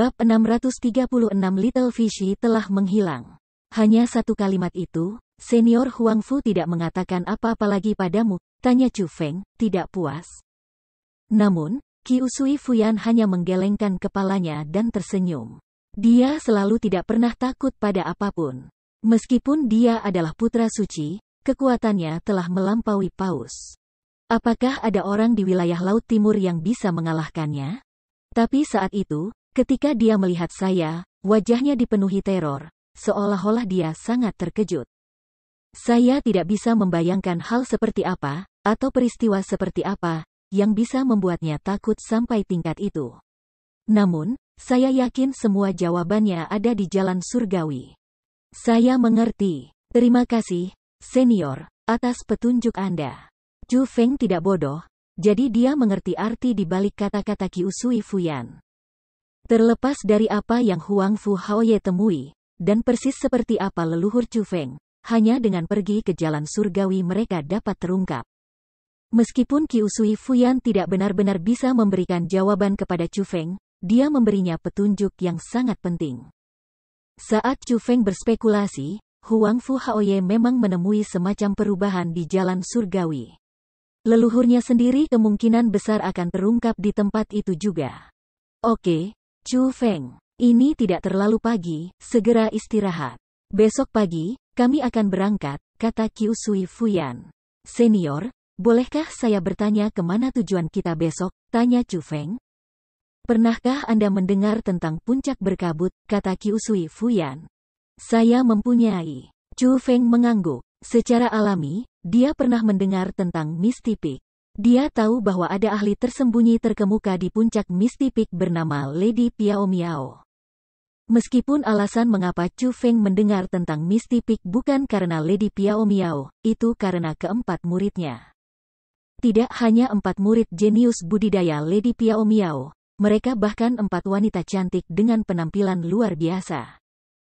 Bab 636 Little Fishy telah menghilang. Hanya satu kalimat itu, senior Huang Fu tidak mengatakan apa-apa lagi padamu, tanya Chu Feng, tidak puas. Namun, Ki Usui Fuyan hanya menggelengkan kepalanya dan tersenyum. Dia selalu tidak pernah takut pada apapun. Meskipun dia adalah putra suci, kekuatannya telah melampaui paus. Apakah ada orang di wilayah Laut Timur yang bisa mengalahkannya? Tapi saat itu, Ketika dia melihat saya, wajahnya dipenuhi teror, seolah-olah dia sangat terkejut. Saya tidak bisa membayangkan hal seperti apa, atau peristiwa seperti apa, yang bisa membuatnya takut sampai tingkat itu. Namun, saya yakin semua jawabannya ada di jalan surgawi. Saya mengerti. Terima kasih, senior, atas petunjuk Anda. Chu Feng tidak bodoh, jadi dia mengerti arti di balik kata-kata Kiusui Fuyan. Terlepas dari apa yang Huang Fu Hao Ye temui, dan persis seperti apa leluhur Chu Feng, hanya dengan pergi ke jalan surgawi mereka dapat terungkap. Meskipun Ki Usui Fuyan tidak benar-benar bisa memberikan jawaban kepada Chu Feng, dia memberinya petunjuk yang sangat penting. Saat Chu Feng berspekulasi, Huang Fu Hao Ye memang menemui semacam perubahan di jalan surgawi. Leluhurnya sendiri kemungkinan besar akan terungkap di tempat itu juga. Oke, Chu Feng, ini tidak terlalu pagi, segera istirahat. Besok pagi, kami akan berangkat, kata Qiu Sui Fuyan. Senior, bolehkah saya bertanya kemana tujuan kita besok? Tanya Chu Feng. Pernahkah Anda mendengar tentang puncak berkabut? Kata Qiu Sui Fuyan. Saya mempunyai. Chu Feng mengangguk. Secara alami, dia pernah mendengar tentang Misty Peak. Dia tahu bahwa ada ahli tersembunyi terkemuka di puncak Misty Peak bernama Lady Piao Miao. Meskipun alasan mengapa Chu Feng mendengar tentang Misty Peak bukan karena Lady Piao Miao, itu karena keempat muridnya. Tidak hanya empat murid jenius budidaya Lady Piao Miao, mereka bahkan empat wanita cantik dengan penampilan luar biasa.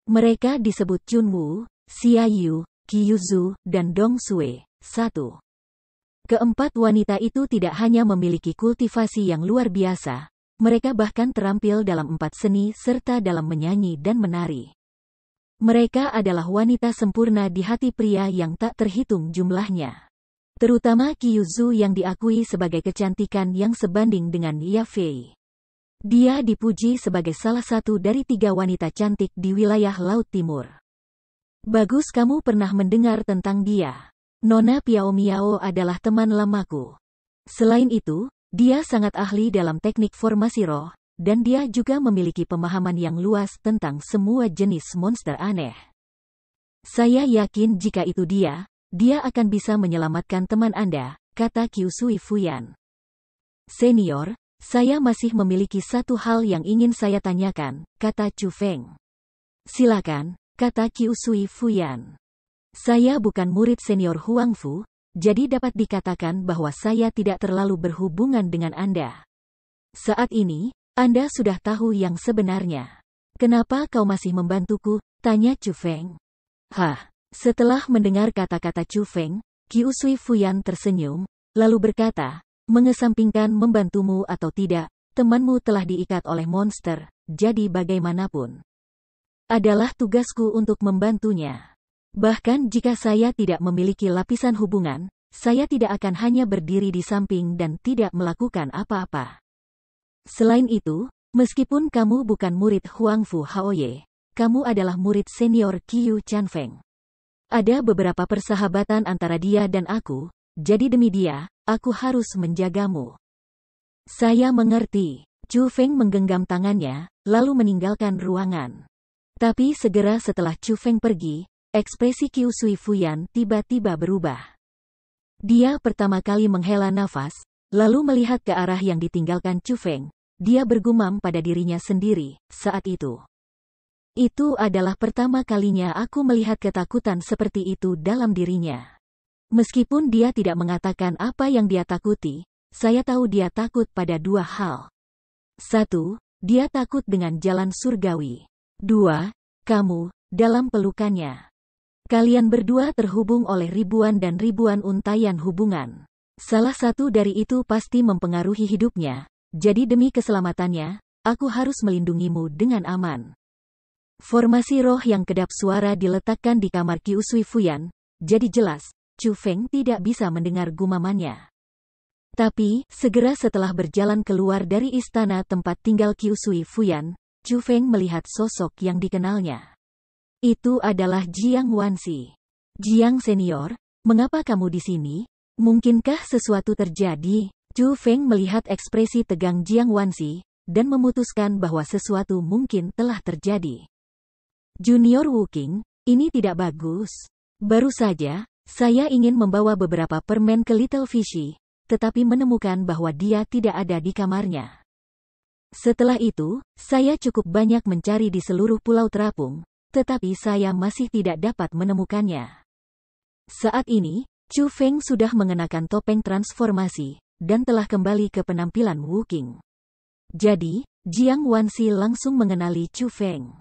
Mereka disebut Chun Wu, Xia Yu, Qiyuzu, dan Dong Sui. 1. Keempat wanita itu tidak hanya memiliki kultivasi yang luar biasa, mereka bahkan terampil dalam empat seni serta dalam menyanyi dan menari. Mereka adalah wanita sempurna di hati pria yang tak terhitung jumlahnya. Terutama Kyuzu yang diakui sebagai kecantikan yang sebanding dengan Yafei. Dia dipuji sebagai salah satu dari tiga wanita cantik di wilayah Laut Timur. Bagus kamu pernah mendengar tentang dia. Nona Piao Miao adalah teman lamaku. Selain itu, dia sangat ahli dalam teknik formasi roh, dan dia juga memiliki pemahaman yang luas tentang semua jenis monster aneh. Saya yakin jika itu dia, dia akan bisa menyelamatkan teman Anda, kata Kyusui Fuyan. Senior, saya masih memiliki satu hal yang ingin saya tanyakan, kata Chu Feng. Silakan, kata Kyusui Fuyan. Saya bukan murid senior Huang Fu, jadi dapat dikatakan bahwa saya tidak terlalu berhubungan dengan Anda. Saat ini, Anda sudah tahu yang sebenarnya. Kenapa kau masih membantuku? Tanya Chu Feng. Hah, setelah mendengar kata-kata Chu Feng, Qiu Sui Fuyan tersenyum, lalu berkata, mengesampingkan membantumu atau tidak, temanmu telah diikat oleh monster, jadi bagaimanapun. Adalah tugasku untuk membantunya. Bahkan jika saya tidak memiliki lapisan hubungan, saya tidak akan hanya berdiri di samping dan tidak melakukan apa-apa. Selain itu, meskipun kamu bukan murid Huang Fu Haoye, kamu adalah murid senior Qiu Feng. Ada beberapa persahabatan antara dia dan aku, jadi demi dia, aku harus menjagamu. Saya mengerti. Chu Feng menggenggam tangannya, lalu meninggalkan ruangan. Tapi segera setelah Chu Feng pergi, Ekspresi Qiu Sui Fuyan tiba-tiba berubah. Dia pertama kali menghela nafas, lalu melihat ke arah yang ditinggalkan Chu Feng. Dia bergumam pada dirinya sendiri saat itu. Itu adalah pertama kalinya aku melihat ketakutan seperti itu dalam dirinya. Meskipun dia tidak mengatakan apa yang dia takuti, saya tahu dia takut pada dua hal. Satu, dia takut dengan jalan surgawi. Dua, kamu, dalam pelukannya. Kalian berdua terhubung oleh ribuan dan ribuan untayan hubungan. Salah satu dari itu pasti mempengaruhi hidupnya. Jadi demi keselamatannya, aku harus melindungimu dengan aman. Formasi roh yang kedap suara diletakkan di kamar Kiusui Fuyan, jadi jelas, Chu Feng tidak bisa mendengar gumamannya. Tapi, segera setelah berjalan keluar dari istana tempat tinggal Kiusui Fuyan, Chu Feng melihat sosok yang dikenalnya. Itu adalah Jiang Wansi. Jiang senior, mengapa kamu di sini? Mungkinkah sesuatu terjadi? Chu Feng melihat ekspresi tegang Jiang Wansi, dan memutuskan bahwa sesuatu mungkin telah terjadi. Junior Wuking, ini tidak bagus. Baru saja, saya ingin membawa beberapa permen ke Little Fishy, tetapi menemukan bahwa dia tidak ada di kamarnya. Setelah itu, saya cukup banyak mencari di seluruh Pulau Terapung, tetapi saya masih tidak dapat menemukannya. Saat ini, Chu Feng sudah mengenakan topeng transformasi, dan telah kembali ke penampilan Wuking. Jadi, Jiang Wanxi langsung mengenali Chu Feng.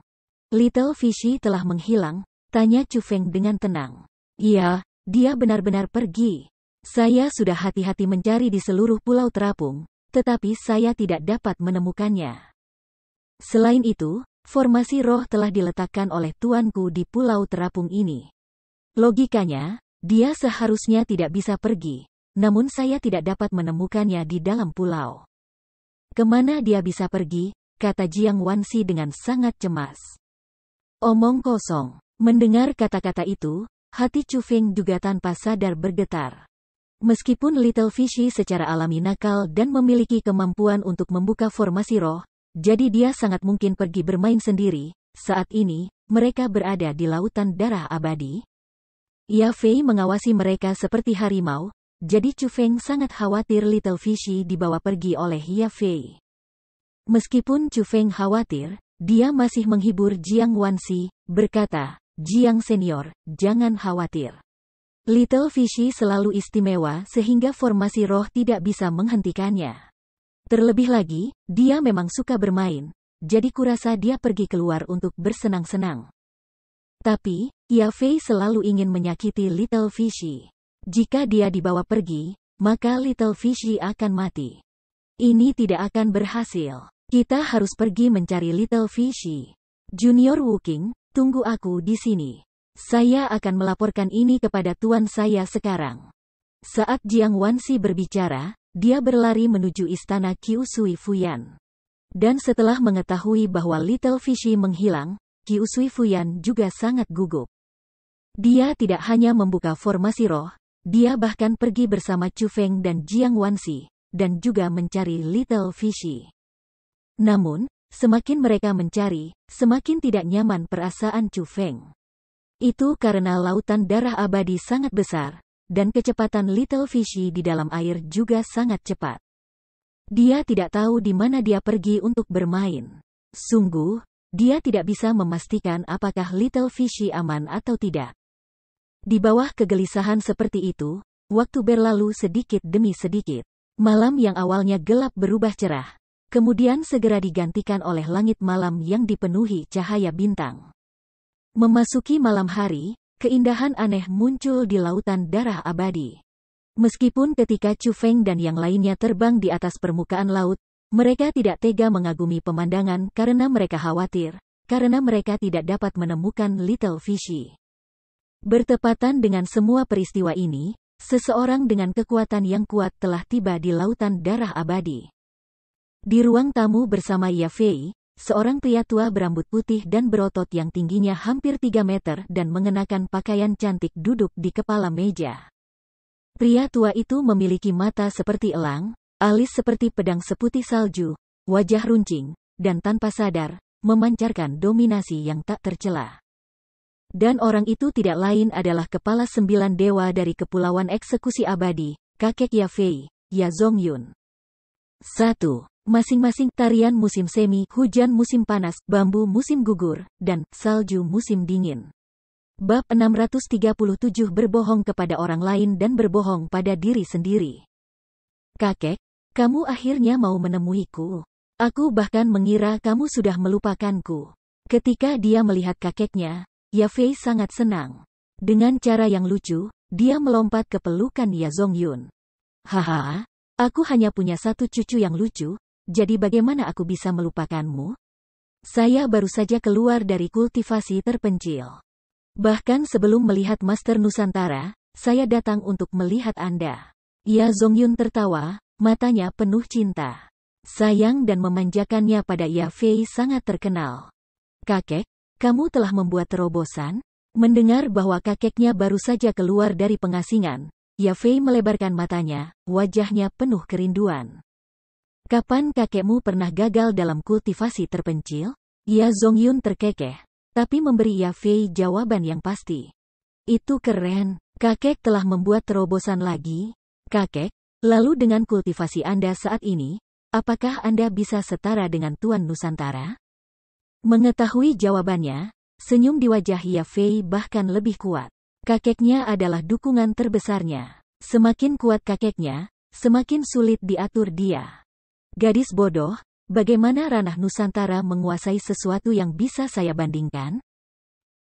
Little Fishy telah menghilang, tanya Chu Feng dengan tenang. Iya, dia benar-benar pergi. Saya sudah hati-hati mencari di seluruh pulau terapung, tetapi saya tidak dapat menemukannya. Selain itu, Formasi roh telah diletakkan oleh tuanku di pulau terapung ini. Logikanya, dia seharusnya tidak bisa pergi, namun saya tidak dapat menemukannya di dalam pulau. Kemana dia bisa pergi? kata Jiang Wansi dengan sangat cemas. Omong kosong. Mendengar kata-kata itu, hati Chu Feng juga tanpa sadar bergetar. Meskipun Little Fishy secara alami nakal dan memiliki kemampuan untuk membuka formasi roh, jadi dia sangat mungkin pergi bermain sendiri, saat ini, mereka berada di lautan darah abadi. Ya Fei mengawasi mereka seperti harimau, jadi Chu Feng sangat khawatir Little Fishy dibawa pergi oleh Ya Fei. Meskipun Chu Feng khawatir, dia masih menghibur Jiang Wanxi berkata, Jiang Senior, jangan khawatir. Little Fishy selalu istimewa sehingga formasi roh tidak bisa menghentikannya. Terlebih lagi, dia memang suka bermain, jadi kurasa dia pergi keluar untuk bersenang-senang. Tapi, Yafei selalu ingin menyakiti Little Fishy. Jika dia dibawa pergi, maka Little Fishy akan mati. Ini tidak akan berhasil. Kita harus pergi mencari Little Fishy. Junior Wuking, tunggu aku di sini. Saya akan melaporkan ini kepada tuan saya sekarang. Saat Jiang Wansi berbicara, dia berlari menuju istana Qiu Fuyan. Dan setelah mengetahui bahwa Little Fishy menghilang, Qiu Fuyan juga sangat gugup. Dia tidak hanya membuka formasi roh, dia bahkan pergi bersama Chu Feng dan Jiang Wanxi, dan juga mencari Little Fishy. Namun, semakin mereka mencari, semakin tidak nyaman perasaan Chu Feng. Itu karena lautan darah abadi sangat besar, dan kecepatan Little Fishy di dalam air juga sangat cepat. Dia tidak tahu di mana dia pergi untuk bermain. Sungguh, dia tidak bisa memastikan apakah Little Fishy aman atau tidak. Di bawah kegelisahan seperti itu, waktu berlalu sedikit demi sedikit. Malam yang awalnya gelap berubah cerah, kemudian segera digantikan oleh langit malam yang dipenuhi cahaya bintang. Memasuki malam hari, Keindahan aneh muncul di lautan darah abadi. Meskipun ketika Chu Feng dan yang lainnya terbang di atas permukaan laut, mereka tidak tega mengagumi pemandangan karena mereka khawatir, karena mereka tidak dapat menemukan Little Fishy. Bertepatan dengan semua peristiwa ini, seseorang dengan kekuatan yang kuat telah tiba di lautan darah abadi. Di ruang tamu bersama Yafei, seorang pria tua berambut putih dan berotot yang tingginya hampir 3 meter dan mengenakan pakaian cantik duduk di kepala meja. Pria tua itu memiliki mata seperti elang, alis seperti pedang seputih salju, wajah runcing, dan tanpa sadar, memancarkan dominasi yang tak tercela. Dan orang itu tidak lain adalah kepala sembilan dewa dari Kepulauan Eksekusi Abadi, kakek Yafei, Ya Zongyun. 1. Masing-masing tarian musim semi, hujan musim panas, bambu musim gugur, dan salju musim dingin. Bab 637 Berbohong kepada orang lain dan berbohong pada diri sendiri. Kakek, kamu akhirnya mau menemuiku. Aku bahkan mengira kamu sudah melupakanku. Ketika dia melihat kakeknya, Yafei sangat senang. Dengan cara yang lucu, dia melompat ke pelukan Ya zongyun Yun. Haha, aku hanya punya satu cucu yang lucu, jadi bagaimana aku bisa melupakanmu? Saya baru saja keluar dari kultivasi terpencil. Bahkan sebelum melihat Master Nusantara, saya datang untuk melihat Anda. Ya Zongyun tertawa, matanya penuh cinta. Sayang dan memanjakannya pada Ya Fei sangat terkenal. Kakek, kamu telah membuat terobosan? Mendengar bahwa kakeknya baru saja keluar dari pengasingan, Ya Fei melebarkan matanya, wajahnya penuh kerinduan. Kapan kakekmu pernah gagal dalam kultivasi terpencil? Ya Zongyun terkekeh, tapi memberi Ya Fei jawaban yang pasti. Itu keren, kakek telah membuat terobosan lagi. Kakek, lalu dengan kultivasi Anda saat ini, apakah Anda bisa setara dengan Tuan Nusantara? Mengetahui jawabannya, senyum di wajah Ya Fei bahkan lebih kuat. Kakeknya adalah dukungan terbesarnya. Semakin kuat kakeknya, semakin sulit diatur dia. Gadis bodoh, bagaimana ranah Nusantara menguasai sesuatu yang bisa saya bandingkan?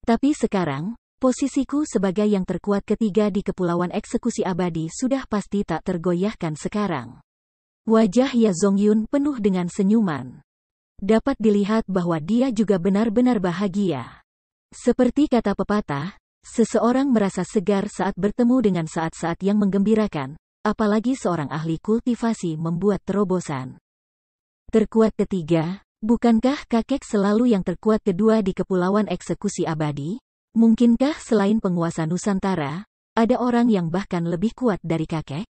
Tapi sekarang, posisiku sebagai yang terkuat ketiga di Kepulauan Eksekusi Abadi sudah pasti tak tergoyahkan sekarang. Wajah Ya Zongyun penuh dengan senyuman. Dapat dilihat bahwa dia juga benar-benar bahagia. Seperti kata pepatah, seseorang merasa segar saat bertemu dengan saat-saat yang menggembirakan, Apalagi seorang ahli kultivasi membuat terobosan. Terkuat ketiga, bukankah kakek selalu yang terkuat kedua di Kepulauan Eksekusi Abadi? Mungkinkah selain penguasa Nusantara, ada orang yang bahkan lebih kuat dari kakek?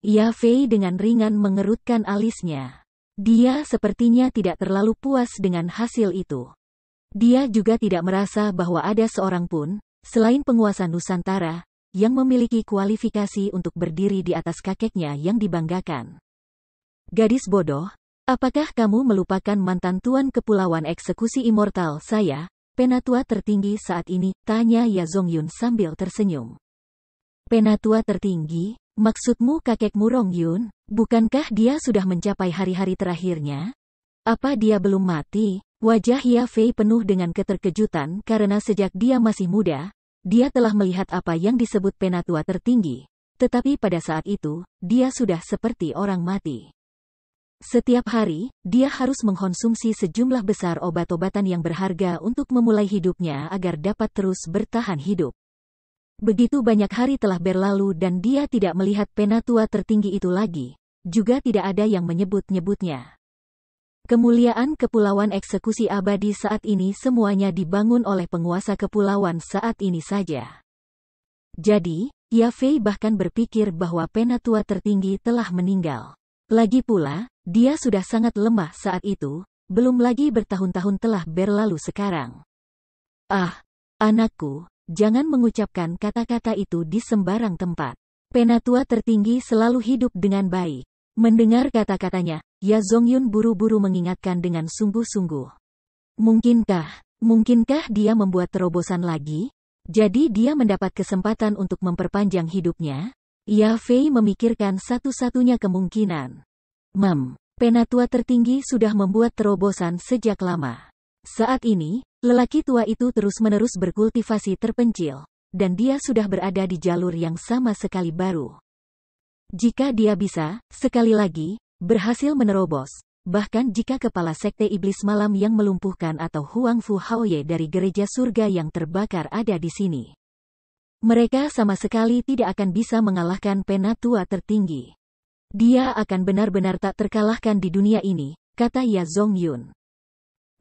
Ya Fei dengan ringan mengerutkan alisnya. Dia sepertinya tidak terlalu puas dengan hasil itu. Dia juga tidak merasa bahwa ada seorang pun, selain penguasa Nusantara, yang memiliki kualifikasi untuk berdiri di atas kakeknya yang dibanggakan. Gadis bodoh, apakah kamu melupakan mantan tuan kepulauan eksekusi immortal saya, penatua tertinggi saat ini? Tanya Ya Zongyun sambil tersenyum. Penatua tertinggi, maksudmu kakek Murong Yun? Bukankah dia sudah mencapai hari-hari terakhirnya? Apa dia belum mati? Wajah Ya Fei penuh dengan keterkejutan karena sejak dia masih muda, dia telah melihat apa yang disebut penatua tertinggi, tetapi pada saat itu, dia sudah seperti orang mati. Setiap hari, dia harus mengkonsumsi sejumlah besar obat-obatan yang berharga untuk memulai hidupnya agar dapat terus bertahan hidup. Begitu banyak hari telah berlalu dan dia tidak melihat penatua tertinggi itu lagi. Juga tidak ada yang menyebut-nyebutnya. Kemuliaan Kepulauan Eksekusi Abadi saat ini semuanya dibangun oleh penguasa kepulauan saat ini saja. Jadi, Yafei bahkan berpikir bahwa penatua tertinggi telah meninggal. Lagi pula, dia sudah sangat lemah saat itu, belum lagi bertahun-tahun telah berlalu sekarang. Ah, anakku, jangan mengucapkan kata-kata itu di sembarang tempat. Penatua tertinggi selalu hidup dengan baik. Mendengar kata-katanya, Ya Zongyun buru-buru mengingatkan dengan sungguh-sungguh. Mungkinkah, mungkinkah dia membuat terobosan lagi? Jadi dia mendapat kesempatan untuk memperpanjang hidupnya? Ya Fei memikirkan satu-satunya kemungkinan. Mem, penatua tertinggi sudah membuat terobosan sejak lama. Saat ini, lelaki tua itu terus-menerus berkultivasi terpencil, dan dia sudah berada di jalur yang sama sekali baru. Jika dia bisa, sekali lagi, berhasil menerobos. Bahkan jika kepala sekte iblis malam yang melumpuhkan atau Huang Fu Haoye dari gereja surga yang terbakar ada di sini. Mereka sama sekali tidak akan bisa mengalahkan penatua tertinggi. Dia akan benar-benar tak terkalahkan di dunia ini, kata Ya Zong Yun.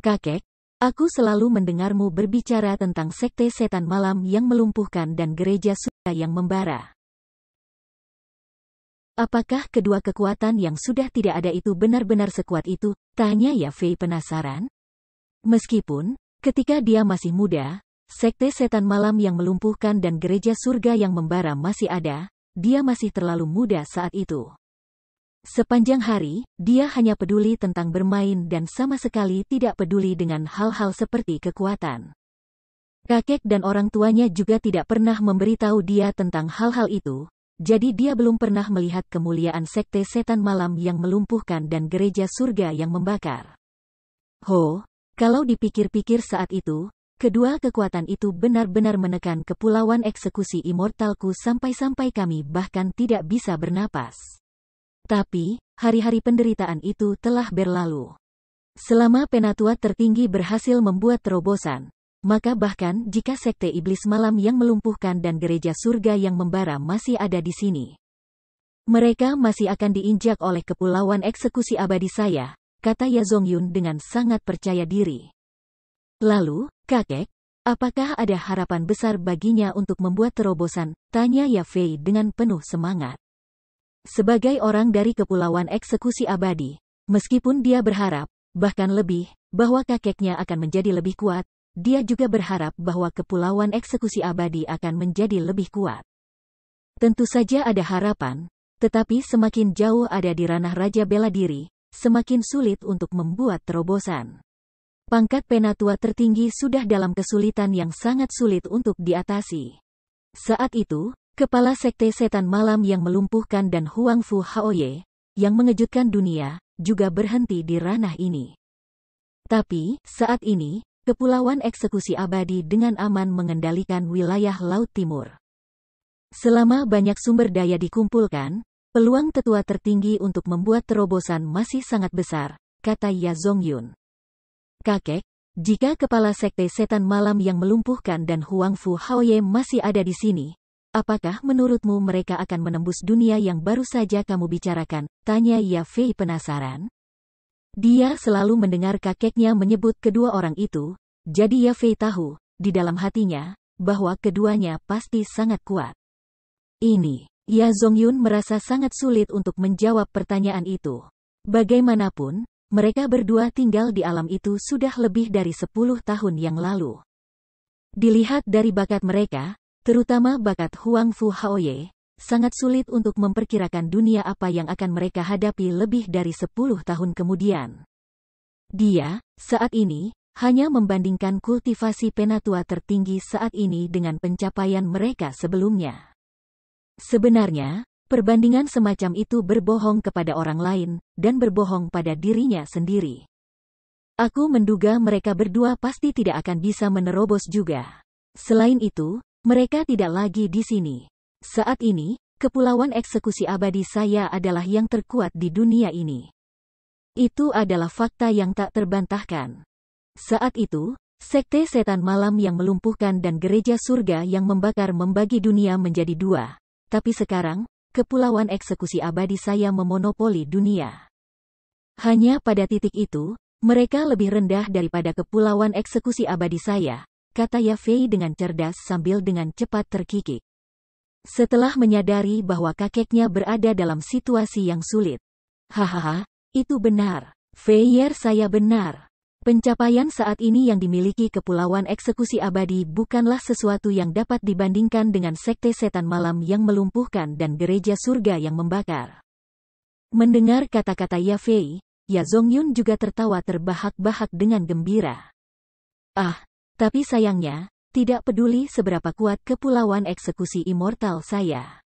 Kakek, aku selalu mendengarmu berbicara tentang sekte setan malam yang melumpuhkan dan gereja surga yang membara. Apakah kedua kekuatan yang sudah tidak ada itu benar-benar sekuat itu? Tanya Yafei penasaran. Meskipun, ketika dia masih muda, sekte setan malam yang melumpuhkan dan gereja surga yang membara masih ada, dia masih terlalu muda saat itu. Sepanjang hari, dia hanya peduli tentang bermain dan sama sekali tidak peduli dengan hal-hal seperti kekuatan. Kakek dan orang tuanya juga tidak pernah memberitahu dia tentang hal-hal itu, jadi dia belum pernah melihat kemuliaan sekte setan malam yang melumpuhkan dan gereja surga yang membakar. Ho, kalau dipikir-pikir saat itu, kedua kekuatan itu benar-benar menekan kepulauan eksekusi immortalku sampai-sampai kami bahkan tidak bisa bernapas. Tapi, hari-hari penderitaan itu telah berlalu. Selama penatua tertinggi berhasil membuat terobosan, maka bahkan jika sekte iblis malam yang melumpuhkan dan gereja surga yang membara masih ada di sini. Mereka masih akan diinjak oleh kepulauan eksekusi abadi saya, kata Yazong Yun dengan sangat percaya diri. Lalu, kakek, apakah ada harapan besar baginya untuk membuat terobosan? Tanya Ya Fei dengan penuh semangat. Sebagai orang dari kepulauan eksekusi abadi, meskipun dia berharap, bahkan lebih, bahwa kakeknya akan menjadi lebih kuat, dia juga berharap bahwa kepulauan eksekusi abadi akan menjadi lebih kuat. Tentu saja ada harapan, tetapi semakin jauh ada di ranah Raja Bela Diri, semakin sulit untuk membuat terobosan. Pangkat penatua tertinggi sudah dalam kesulitan yang sangat sulit untuk diatasi. Saat itu, kepala sekte setan malam yang melumpuhkan dan Huang Fu Haoye, yang mengejutkan dunia, juga berhenti di ranah ini. Tapi, saat ini, Kepulauan Eksekusi Abadi dengan aman mengendalikan wilayah Laut Timur. Selama banyak sumber daya dikumpulkan, peluang tetua tertinggi untuk membuat terobosan masih sangat besar, kata Ya Zongyun. Kakek, jika kepala sekte setan malam yang melumpuhkan dan Huang Fu Haoye masih ada di sini, apakah menurutmu mereka akan menembus dunia yang baru saja kamu bicarakan? Tanya Ya Fei penasaran. Dia selalu mendengar kakeknya menyebut kedua orang itu, jadi Yafei tahu, di dalam hatinya, bahwa keduanya pasti sangat kuat. Ini, Ya Zongyun merasa sangat sulit untuk menjawab pertanyaan itu. Bagaimanapun, mereka berdua tinggal di alam itu sudah lebih dari 10 tahun yang lalu. Dilihat dari bakat mereka, terutama bakat Huang Fu Haoye, sangat sulit untuk memperkirakan dunia apa yang akan mereka hadapi lebih dari 10 tahun kemudian. Dia, saat ini, hanya membandingkan kultivasi penatua tertinggi saat ini dengan pencapaian mereka sebelumnya. Sebenarnya, perbandingan semacam itu berbohong kepada orang lain, dan berbohong pada dirinya sendiri. Aku menduga mereka berdua pasti tidak akan bisa menerobos juga. Selain itu, mereka tidak lagi di sini. Saat ini, kepulauan eksekusi abadi saya adalah yang terkuat di dunia ini. Itu adalah fakta yang tak terbantahkan. Saat itu, sekte setan malam yang melumpuhkan dan gereja surga yang membakar membagi dunia menjadi dua. Tapi sekarang, kepulauan eksekusi abadi saya memonopoli dunia. Hanya pada titik itu, mereka lebih rendah daripada kepulauan eksekusi abadi saya, kata Yafei dengan cerdas sambil dengan cepat terkikik. Setelah menyadari bahwa kakeknya berada dalam situasi yang sulit. Hahaha, itu benar. Feyer saya benar. Pencapaian saat ini yang dimiliki Kepulauan Eksekusi Abadi bukanlah sesuatu yang dapat dibandingkan dengan sekte setan malam yang melumpuhkan dan gereja surga yang membakar. Mendengar kata-kata Ya Fei, Ya Zongyun juga tertawa terbahak-bahak dengan gembira. Ah, tapi sayangnya, tidak peduli seberapa kuat kepulauan eksekusi immortal saya.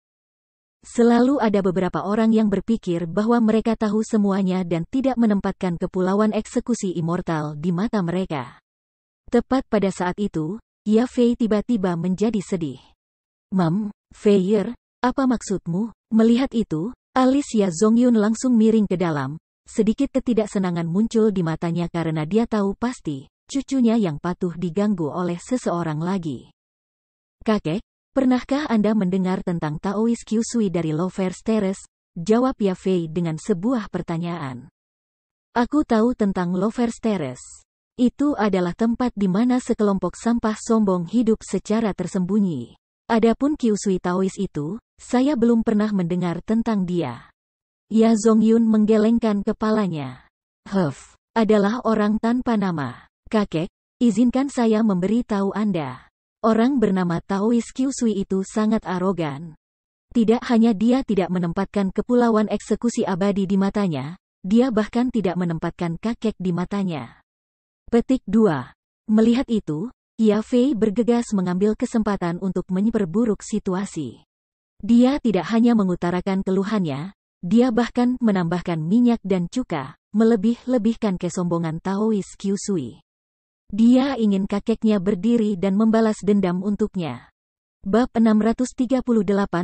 Selalu ada beberapa orang yang berpikir bahwa mereka tahu semuanya dan tidak menempatkan kepulauan eksekusi immortal di mata mereka. Tepat pada saat itu, Fei tiba-tiba menjadi sedih. Mam, Feiyer, apa maksudmu? Melihat itu, Alis Ya Zongyun langsung miring ke dalam. Sedikit ketidaksenangan muncul di matanya karena dia tahu pasti cucunya yang patuh diganggu oleh seseorang lagi. Kakek, pernahkah Anda mendengar tentang Taois Kyusui dari Lovers Terrace? Jawab Yafei dengan sebuah pertanyaan. Aku tahu tentang Lovers Terrace. Itu adalah tempat di mana sekelompok sampah sombong hidup secara tersembunyi. Adapun Kyusui Taois itu, saya belum pernah mendengar tentang dia. Ya Zongyun menggelengkan kepalanya. Huff, adalah orang tanpa nama. Kakek, izinkan saya memberi tahu Anda. Orang bernama Taois Kyusui itu sangat arogan. Tidak hanya dia tidak menempatkan kepulauan eksekusi abadi di matanya, dia bahkan tidak menempatkan kakek di matanya. Petik 2. Melihat itu, Yafei bergegas mengambil kesempatan untuk menyeperburuk situasi. Dia tidak hanya mengutarakan keluhannya, dia bahkan menambahkan minyak dan cuka, melebih-lebihkan kesombongan Taois Kyusui. Dia ingin kakeknya berdiri dan membalas dendam untuknya. Bab 638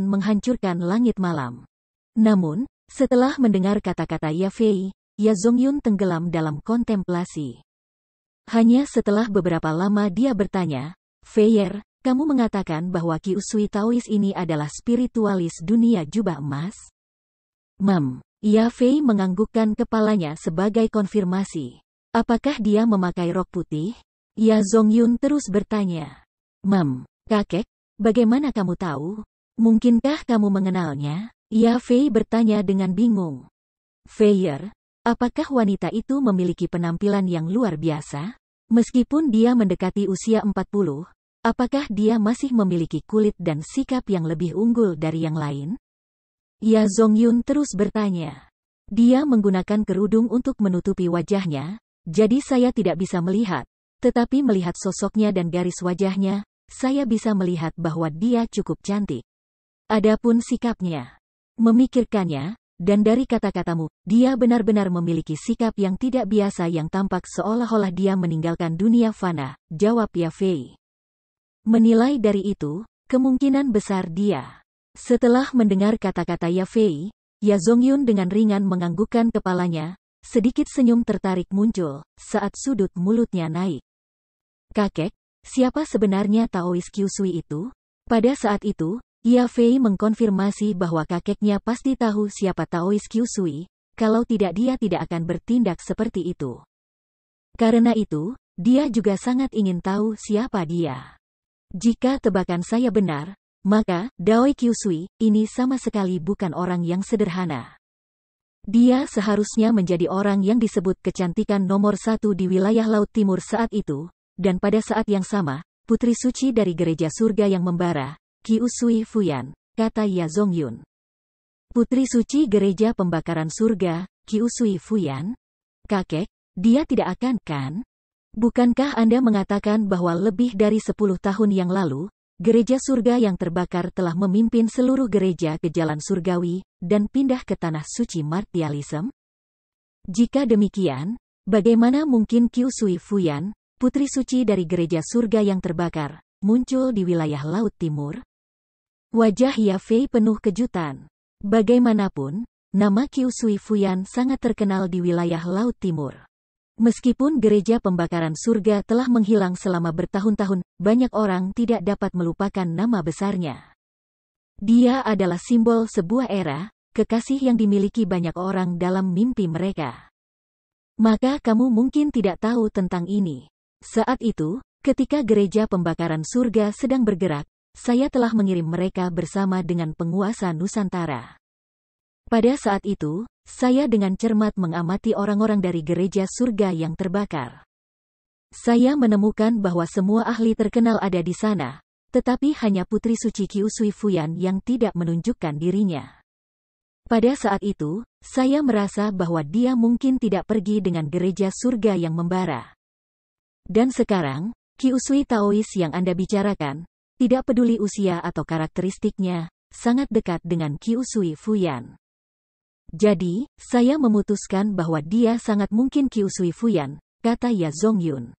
menghancurkan langit malam. Namun, setelah mendengar kata-kata Yafei, Ya Zongyun tenggelam dalam kontemplasi. Hanya setelah beberapa lama dia bertanya, Feyer, kamu mengatakan bahwa Usui Taois ini adalah spiritualis dunia jubah emas? Mem, Yafei menganggukkan kepalanya sebagai konfirmasi. Apakah dia memakai rok putih? Ya Zongyun terus bertanya. Mam, kakek, bagaimana kamu tahu? Mungkinkah kamu mengenalnya? Ya Fei bertanya dengan bingung. Feier, apakah wanita itu memiliki penampilan yang luar biasa? Meskipun dia mendekati usia 40, apakah dia masih memiliki kulit dan sikap yang lebih unggul dari yang lain? Ya Zongyun terus bertanya. Dia menggunakan kerudung untuk menutupi wajahnya, jadi saya tidak bisa melihat. Tetapi melihat sosoknya dan garis wajahnya, saya bisa melihat bahwa dia cukup cantik. Adapun sikapnya, memikirkannya, dan dari kata-katamu, dia benar-benar memiliki sikap yang tidak biasa yang tampak seolah-olah dia meninggalkan dunia fana, jawab Yafei. Menilai dari itu, kemungkinan besar dia. Setelah mendengar kata-kata Yafei, Yazongyun dengan ringan menganggukkan kepalanya, Sedikit senyum tertarik muncul saat sudut mulutnya naik. Kakek, siapa sebenarnya Taois Kyusui itu? Pada saat itu, Ia Fei mengkonfirmasi bahwa kakeknya pasti tahu siapa Taois Kyusui, kalau tidak dia tidak akan bertindak seperti itu. Karena itu, dia juga sangat ingin tahu siapa dia. Jika tebakan saya benar, maka Daoi Kyusui ini sama sekali bukan orang yang sederhana. Dia seharusnya menjadi orang yang disebut kecantikan nomor satu di wilayah Laut Timur saat itu, dan pada saat yang sama, putri suci dari gereja surga yang membara, Ki Usui Fuyan, kata Ya Zongyun. Putri suci gereja pembakaran surga, Ki Usui Fuyan? Kakek, dia tidak akan kan? Bukankah Anda mengatakan bahwa lebih dari sepuluh tahun yang lalu, Gereja surga yang terbakar telah memimpin seluruh gereja ke jalan surgawi dan pindah ke tanah suci martialism. Jika demikian, bagaimana mungkin Qiu Sui Fuyan, putri suci dari gereja surga yang terbakar, muncul di wilayah Laut Timur? Wajah Yafei penuh kejutan. Bagaimanapun, nama Qiu Sui Fuyan sangat terkenal di wilayah Laut Timur. Meskipun gereja pembakaran surga telah menghilang selama bertahun-tahun, banyak orang tidak dapat melupakan nama besarnya. Dia adalah simbol sebuah era, kekasih yang dimiliki banyak orang dalam mimpi mereka. Maka kamu mungkin tidak tahu tentang ini. Saat itu, ketika gereja pembakaran surga sedang bergerak, saya telah mengirim mereka bersama dengan penguasa Nusantara. Pada saat itu, saya dengan cermat mengamati orang-orang dari gereja surga yang terbakar. Saya menemukan bahwa semua ahli terkenal ada di sana, tetapi hanya Putri Suci Kiusui Fuyan yang tidak menunjukkan dirinya. Pada saat itu, saya merasa bahwa dia mungkin tidak pergi dengan gereja surga yang membara. Dan sekarang, Kiusui Taois yang Anda bicarakan, tidak peduli usia atau karakteristiknya, sangat dekat dengan Kiusui Fuyan. Jadi, saya memutuskan bahwa dia sangat mungkin Kiusui Fuyan, kata Ya Zongyun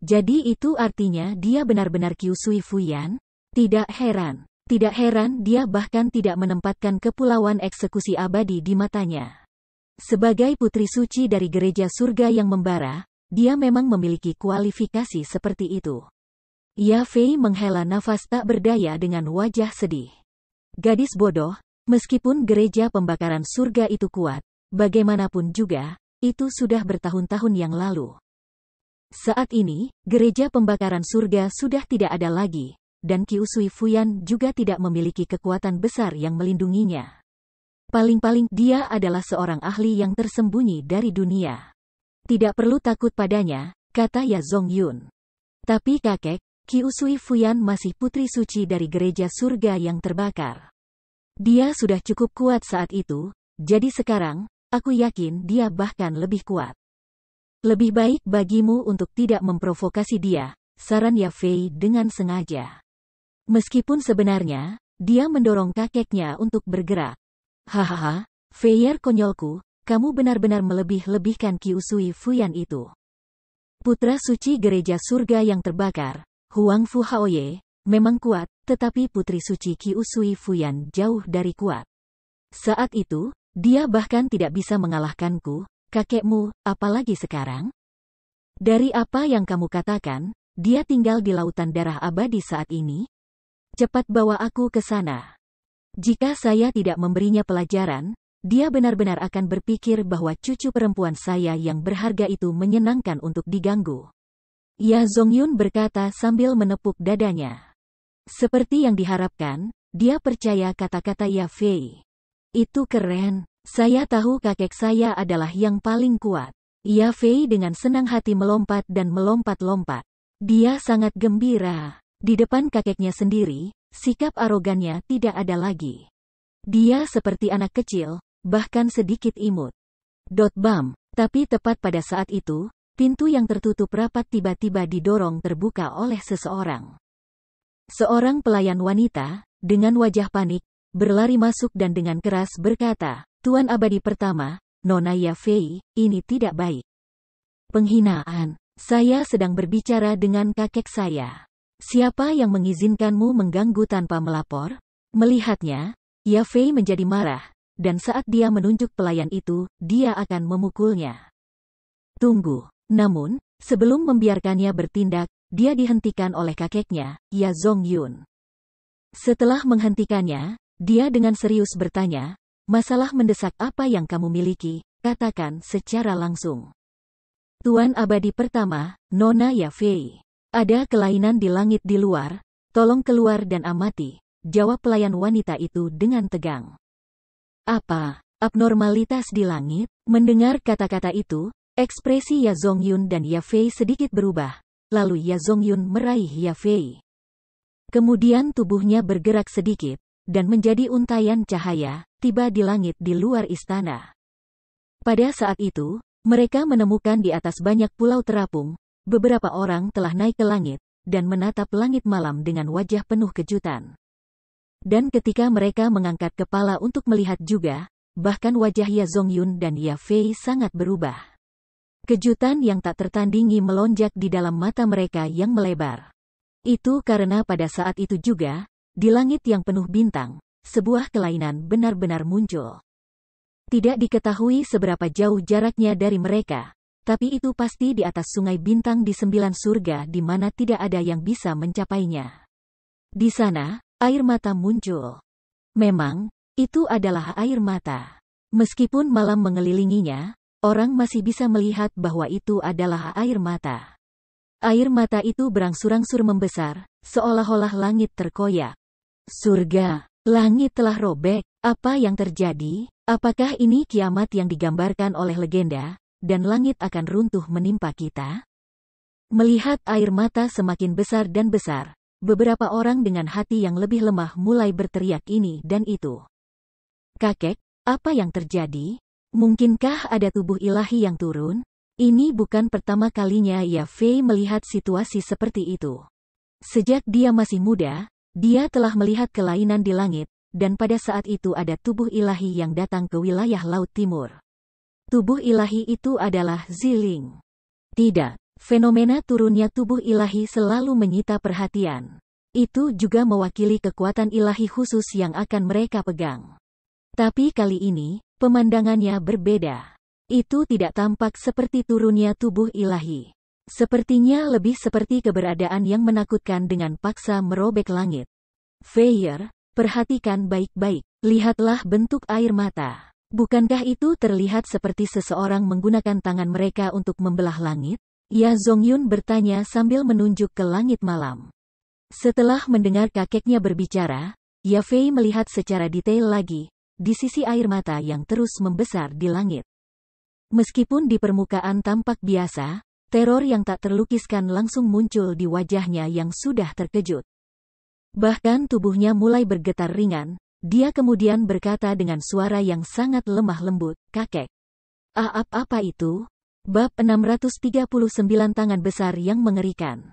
Jadi itu artinya dia benar-benar Kiusui Fuyan? Tidak heran. Tidak heran dia bahkan tidak menempatkan kepulauan eksekusi abadi di matanya. Sebagai putri suci dari gereja surga yang membara, dia memang memiliki kualifikasi seperti itu. Ya Fei menghela nafas tak berdaya dengan wajah sedih. Gadis bodoh, Meskipun gereja pembakaran surga itu kuat, bagaimanapun juga, itu sudah bertahun-tahun yang lalu. Saat ini, gereja pembakaran surga sudah tidak ada lagi, dan Kiusui Fuyan juga tidak memiliki kekuatan besar yang melindunginya. Paling-paling dia adalah seorang ahli yang tersembunyi dari dunia. Tidak perlu takut padanya, kata Ya Zong Yun. Tapi kakek, Kiusui Fuyan masih putri suci dari gereja surga yang terbakar. Dia sudah cukup kuat saat itu, jadi sekarang, aku yakin dia bahkan lebih kuat. Lebih baik bagimu untuk tidak memprovokasi dia, saran Yafei dengan sengaja. Meskipun sebenarnya, dia mendorong kakeknya untuk bergerak. Hahaha, Feier konyolku, kamu benar-benar melebih-lebihkan Kiusui Fuyan itu. Putra suci gereja surga yang terbakar, Huang Fu Haoye, memang kuat, tetapi Putri Suci Kiusui Fuyan jauh dari kuat. Saat itu, dia bahkan tidak bisa mengalahkanku, kakekmu, apalagi sekarang? Dari apa yang kamu katakan, dia tinggal di lautan darah abadi saat ini? Cepat bawa aku ke sana. Jika saya tidak memberinya pelajaran, dia benar-benar akan berpikir bahwa cucu perempuan saya yang berharga itu menyenangkan untuk diganggu. Ya Zongyun berkata sambil menepuk dadanya. Seperti yang diharapkan, dia percaya kata-kata Yafei. Itu keren, saya tahu kakek saya adalah yang paling kuat. Yafei dengan senang hati melompat dan melompat-lompat. Dia sangat gembira. Di depan kakeknya sendiri, sikap arogannya tidak ada lagi. Dia seperti anak kecil, bahkan sedikit imut. Dot bam, tapi tepat pada saat itu, pintu yang tertutup rapat tiba-tiba didorong terbuka oleh seseorang. Seorang pelayan wanita, dengan wajah panik, berlari masuk dan dengan keras berkata, Tuan Abadi pertama, Nona Yafei, ini tidak baik. Penghinaan. Saya sedang berbicara dengan kakek saya. Siapa yang mengizinkanmu mengganggu tanpa melapor? Melihatnya, Yafei menjadi marah, dan saat dia menunjuk pelayan itu, dia akan memukulnya. Tunggu. Namun, sebelum membiarkannya bertindak, dia dihentikan oleh kakeknya, Ya Zong Yun. Setelah menghentikannya, dia dengan serius bertanya, masalah mendesak apa yang kamu miliki, katakan secara langsung. Tuan abadi pertama, Nona Ya Fei, Ada kelainan di langit di luar, tolong keluar dan amati, jawab pelayan wanita itu dengan tegang. Apa, abnormalitas di langit? Mendengar kata-kata itu, ekspresi Ya Zong Yun dan Ya Fei sedikit berubah, lalu Ya Zongyun meraih Ya Fei. Kemudian tubuhnya bergerak sedikit, dan menjadi untayan cahaya, tiba di langit di luar istana. Pada saat itu, mereka menemukan di atas banyak pulau terapung, beberapa orang telah naik ke langit, dan menatap langit malam dengan wajah penuh kejutan. Dan ketika mereka mengangkat kepala untuk melihat juga, bahkan wajah Ya Zongyun dan Ya Fei sangat berubah. Kejutan yang tak tertandingi melonjak di dalam mata mereka yang melebar. Itu karena pada saat itu juga, di langit yang penuh bintang, sebuah kelainan benar-benar muncul. Tidak diketahui seberapa jauh jaraknya dari mereka, tapi itu pasti di atas sungai bintang di sembilan surga di mana tidak ada yang bisa mencapainya. Di sana, air mata muncul. Memang, itu adalah air mata. Meskipun malam mengelilinginya, Orang masih bisa melihat bahwa itu adalah air mata. Air mata itu berangsur-angsur membesar, seolah-olah langit terkoyak. Surga, langit telah robek. Apa yang terjadi? Apakah ini kiamat yang digambarkan oleh legenda, dan langit akan runtuh menimpa kita? Melihat air mata semakin besar dan besar, beberapa orang dengan hati yang lebih lemah mulai berteriak ini dan itu. Kakek, apa yang terjadi? Mungkinkah ada tubuh ilahi yang turun? Ini bukan pertama kalinya fei melihat situasi seperti itu. Sejak dia masih muda, dia telah melihat kelainan di langit, dan pada saat itu ada tubuh ilahi yang datang ke wilayah Laut Timur. Tubuh ilahi itu adalah Ziling. Tidak, fenomena turunnya tubuh ilahi selalu menyita perhatian. Itu juga mewakili kekuatan ilahi khusus yang akan mereka pegang. Tapi kali ini, Pemandangannya berbeda. Itu tidak tampak seperti turunnya tubuh ilahi. Sepertinya lebih seperti keberadaan yang menakutkan dengan paksa merobek langit. Feyer, perhatikan baik-baik. Lihatlah bentuk air mata. Bukankah itu terlihat seperti seseorang menggunakan tangan mereka untuk membelah langit? Ya Zongyun bertanya sambil menunjuk ke langit malam. Setelah mendengar kakeknya berbicara, Ya Fei melihat secara detail lagi, di sisi air mata yang terus membesar di langit. Meskipun di permukaan tampak biasa, teror yang tak terlukiskan langsung muncul di wajahnya yang sudah terkejut. Bahkan tubuhnya mulai bergetar ringan, dia kemudian berkata dengan suara yang sangat lemah lembut, kakek. Aap apa itu? Bab 639 Tangan Besar yang Mengerikan.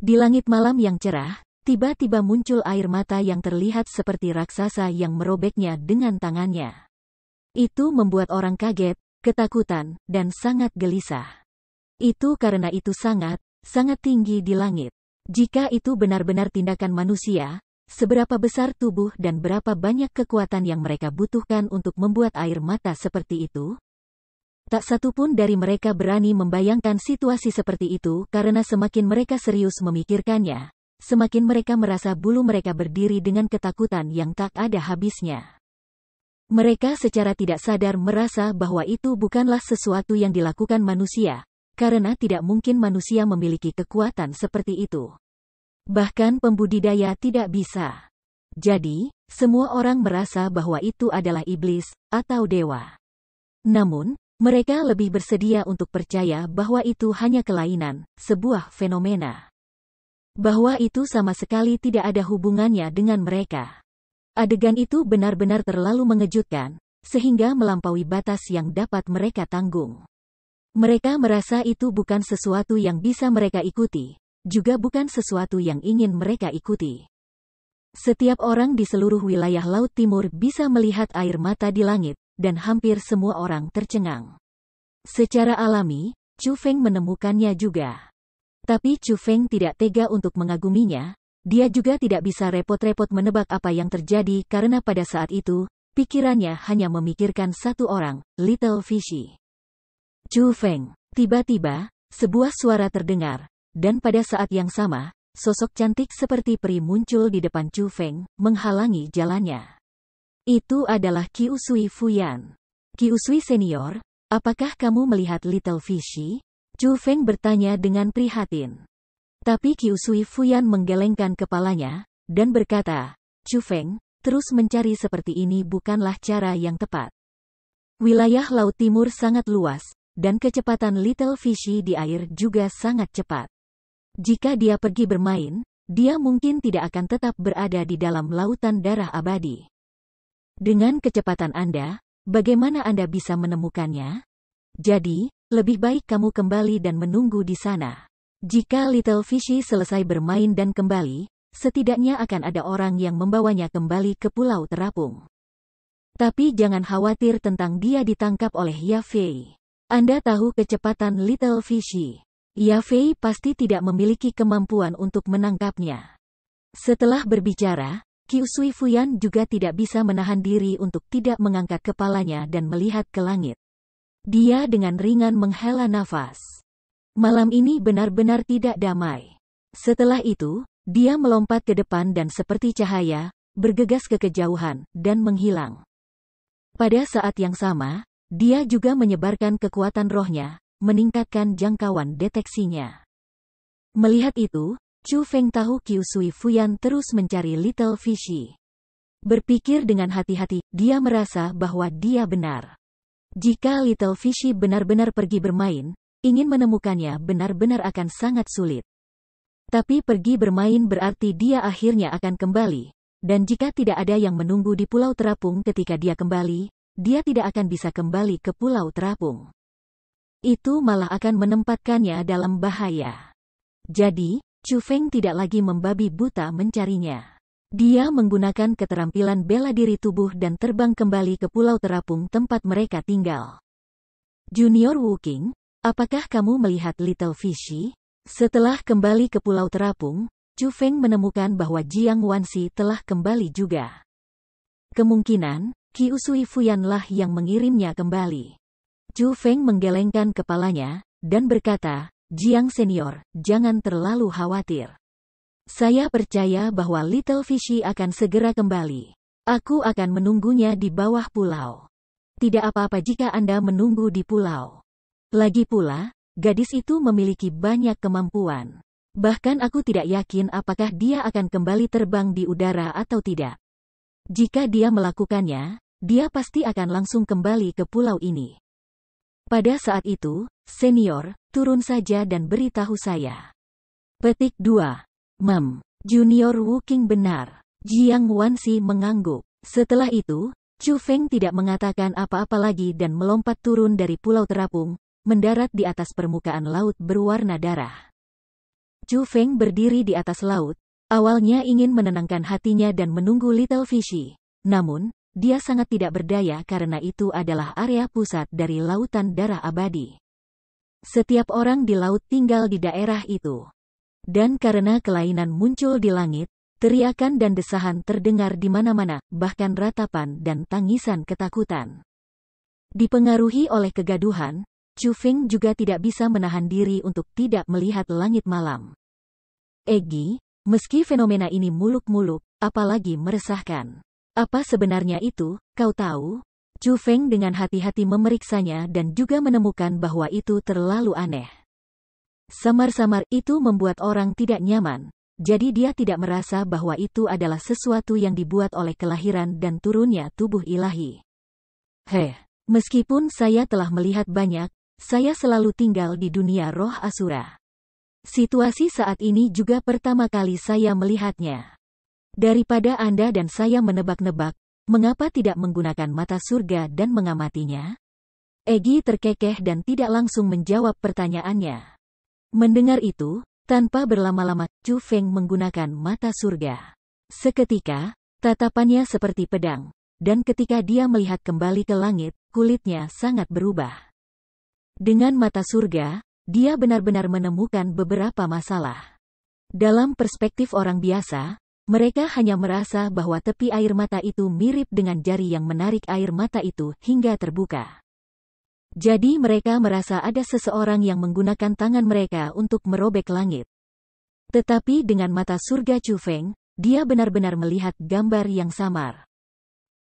Di langit malam yang cerah, Tiba-tiba muncul air mata yang terlihat seperti raksasa yang merobeknya dengan tangannya. Itu membuat orang kaget, ketakutan, dan sangat gelisah. Itu karena itu sangat, sangat tinggi di langit. Jika itu benar-benar tindakan manusia, seberapa besar tubuh dan berapa banyak kekuatan yang mereka butuhkan untuk membuat air mata seperti itu? Tak satu pun dari mereka berani membayangkan situasi seperti itu karena semakin mereka serius memikirkannya, semakin mereka merasa bulu mereka berdiri dengan ketakutan yang tak ada habisnya. Mereka secara tidak sadar merasa bahwa itu bukanlah sesuatu yang dilakukan manusia, karena tidak mungkin manusia memiliki kekuatan seperti itu. Bahkan pembudidaya tidak bisa. Jadi, semua orang merasa bahwa itu adalah iblis atau dewa. Namun, mereka lebih bersedia untuk percaya bahwa itu hanya kelainan, sebuah fenomena bahwa itu sama sekali tidak ada hubungannya dengan mereka. Adegan itu benar-benar terlalu mengejutkan, sehingga melampaui batas yang dapat mereka tanggung. Mereka merasa itu bukan sesuatu yang bisa mereka ikuti, juga bukan sesuatu yang ingin mereka ikuti. Setiap orang di seluruh wilayah Laut Timur bisa melihat air mata di langit, dan hampir semua orang tercengang. Secara alami, Chu Feng menemukannya juga. Tapi Chu Feng tidak tega untuk mengaguminya, dia juga tidak bisa repot-repot menebak apa yang terjadi karena pada saat itu, pikirannya hanya memikirkan satu orang, Little Fishy. Chu Feng. Tiba-tiba, sebuah suara terdengar, dan pada saat yang sama, sosok cantik seperti peri muncul di depan Chu Feng, menghalangi jalannya. Itu adalah Kiusui Fuyan. Kiusui Senior, apakah kamu melihat Little Fishy? Chu Feng bertanya dengan prihatin. Tapi Qiu Sui Fuyan menggelengkan kepalanya, dan berkata, Chu Feng, terus mencari seperti ini bukanlah cara yang tepat. Wilayah Laut Timur sangat luas, dan kecepatan Little Fishy di air juga sangat cepat. Jika dia pergi bermain, dia mungkin tidak akan tetap berada di dalam lautan darah abadi. Dengan kecepatan Anda, bagaimana Anda bisa menemukannya? Jadi, lebih baik kamu kembali dan menunggu di sana. Jika Little Fishy selesai bermain dan kembali, setidaknya akan ada orang yang membawanya kembali ke Pulau Terapung. Tapi jangan khawatir tentang dia ditangkap oleh Yafei. Anda tahu kecepatan Little Fishy. Yafei pasti tidak memiliki kemampuan untuk menangkapnya. Setelah berbicara, Kyusui Fuyan juga tidak bisa menahan diri untuk tidak mengangkat kepalanya dan melihat ke langit. Dia dengan ringan menghela nafas. Malam ini benar-benar tidak damai. Setelah itu, dia melompat ke depan dan seperti cahaya, bergegas ke kejauhan, dan menghilang. Pada saat yang sama, dia juga menyebarkan kekuatan rohnya, meningkatkan jangkauan deteksinya. Melihat itu, Chu Feng tahu Qiu Sui Fuyan terus mencari Little Fishy. Berpikir dengan hati-hati, dia merasa bahwa dia benar. Jika Little Fishy benar-benar pergi bermain, ingin menemukannya benar-benar akan sangat sulit. Tapi pergi bermain berarti dia akhirnya akan kembali, dan jika tidak ada yang menunggu di Pulau Terapung ketika dia kembali, dia tidak akan bisa kembali ke Pulau Terapung. Itu malah akan menempatkannya dalam bahaya. Jadi, Chu Feng tidak lagi membabi buta mencarinya. Dia menggunakan keterampilan bela diri tubuh dan terbang kembali ke Pulau Terapung tempat mereka tinggal. Junior Wuking, apakah kamu melihat Little Fishy? Setelah kembali ke Pulau Terapung, Chu Feng menemukan bahwa Jiang Wanxi telah kembali juga. Kemungkinan, Ki Usui Fuyanlah yang mengirimnya kembali. Chu Feng menggelengkan kepalanya, dan berkata, Jiang Senior, jangan terlalu khawatir. Saya percaya bahwa Little Fishy akan segera kembali. Aku akan menunggunya di bawah pulau. Tidak apa-apa jika Anda menunggu di pulau. Lagi pula, gadis itu memiliki banyak kemampuan. Bahkan aku tidak yakin apakah dia akan kembali terbang di udara atau tidak. Jika dia melakukannya, dia pasti akan langsung kembali ke pulau ini. Pada saat itu, senior, turun saja dan beritahu saya. Petik 2. Mem. Junior Wu King benar. Jiang Wanxi mengangguk. Setelah itu, Chu Feng tidak mengatakan apa-apa lagi dan melompat turun dari pulau terapung, mendarat di atas permukaan laut berwarna darah. Chu Feng berdiri di atas laut, awalnya ingin menenangkan hatinya dan menunggu Little Fishy. Namun, dia sangat tidak berdaya karena itu adalah area pusat dari lautan darah abadi. Setiap orang di laut tinggal di daerah itu. Dan karena kelainan muncul di langit, teriakan dan desahan terdengar di mana-mana, bahkan ratapan dan tangisan ketakutan. Dipengaruhi oleh kegaduhan, Chu Feng juga tidak bisa menahan diri untuk tidak melihat langit malam. Egi, meski fenomena ini muluk-muluk, apalagi meresahkan. Apa sebenarnya itu, kau tahu? Chu Feng dengan hati-hati memeriksanya dan juga menemukan bahwa itu terlalu aneh. Samar-samar itu membuat orang tidak nyaman, jadi dia tidak merasa bahwa itu adalah sesuatu yang dibuat oleh kelahiran dan turunnya tubuh ilahi. He, meskipun saya telah melihat banyak, saya selalu tinggal di dunia roh asura. Situasi saat ini juga pertama kali saya melihatnya. Daripada Anda dan saya menebak-nebak, mengapa tidak menggunakan mata surga dan mengamatinya? Egi terkekeh dan tidak langsung menjawab pertanyaannya. Mendengar itu, tanpa berlama-lama, Chu Feng menggunakan mata surga. Seketika, tatapannya seperti pedang, dan ketika dia melihat kembali ke langit, kulitnya sangat berubah. Dengan mata surga, dia benar-benar menemukan beberapa masalah. Dalam perspektif orang biasa, mereka hanya merasa bahwa tepi air mata itu mirip dengan jari yang menarik air mata itu hingga terbuka. Jadi mereka merasa ada seseorang yang menggunakan tangan mereka untuk merobek langit. Tetapi dengan mata surga Chu Feng, dia benar-benar melihat gambar yang samar.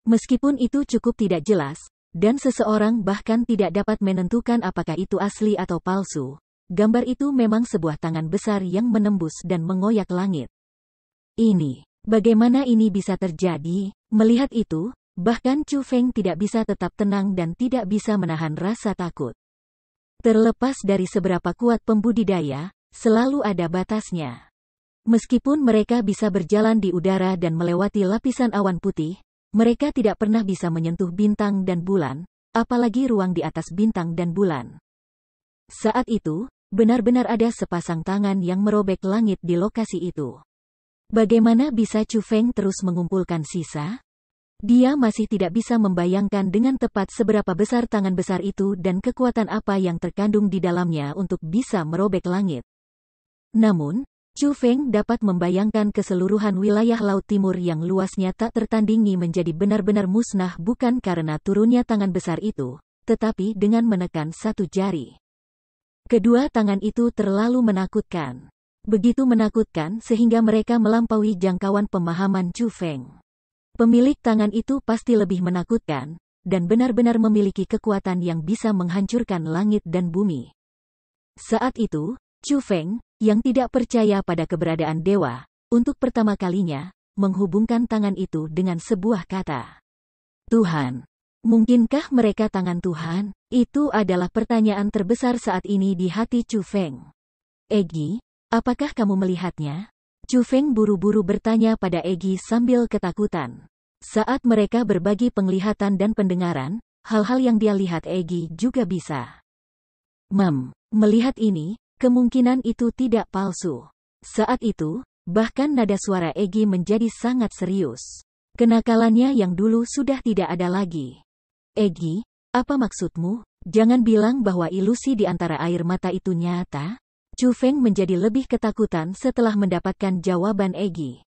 Meskipun itu cukup tidak jelas, dan seseorang bahkan tidak dapat menentukan apakah itu asli atau palsu, gambar itu memang sebuah tangan besar yang menembus dan mengoyak langit. Ini, bagaimana ini bisa terjadi? Melihat itu, Bahkan Chu Feng tidak bisa tetap tenang dan tidak bisa menahan rasa takut. Terlepas dari seberapa kuat pembudidaya, selalu ada batasnya. Meskipun mereka bisa berjalan di udara dan melewati lapisan awan putih, mereka tidak pernah bisa menyentuh bintang dan bulan, apalagi ruang di atas bintang dan bulan. Saat itu, benar-benar ada sepasang tangan yang merobek langit di lokasi itu. Bagaimana bisa Chu Feng terus mengumpulkan sisa? Dia masih tidak bisa membayangkan dengan tepat seberapa besar tangan besar itu dan kekuatan apa yang terkandung di dalamnya untuk bisa merobek langit. Namun, Chu Feng dapat membayangkan keseluruhan wilayah Laut Timur yang luasnya tak tertandingi menjadi benar-benar musnah bukan karena turunnya tangan besar itu, tetapi dengan menekan satu jari. Kedua tangan itu terlalu menakutkan. Begitu menakutkan sehingga mereka melampaui jangkauan pemahaman Chu Feng. Pemilik tangan itu pasti lebih menakutkan, dan benar-benar memiliki kekuatan yang bisa menghancurkan langit dan bumi. Saat itu, Chu Feng, yang tidak percaya pada keberadaan dewa, untuk pertama kalinya, menghubungkan tangan itu dengan sebuah kata. Tuhan. Mungkinkah mereka tangan Tuhan? Itu adalah pertanyaan terbesar saat ini di hati Chu Feng. Egi, apakah kamu melihatnya? Chu Feng buru-buru bertanya pada Egi sambil ketakutan. Saat mereka berbagi penglihatan dan pendengaran, hal-hal yang dia lihat Egi juga bisa. Mem, melihat ini, kemungkinan itu tidak palsu. Saat itu, bahkan nada suara Egi menjadi sangat serius. Kenakalannya yang dulu sudah tidak ada lagi. Egi, apa maksudmu? Jangan bilang bahwa ilusi di antara air mata itu nyata, Chu Feng menjadi lebih ketakutan setelah mendapatkan jawaban Egi.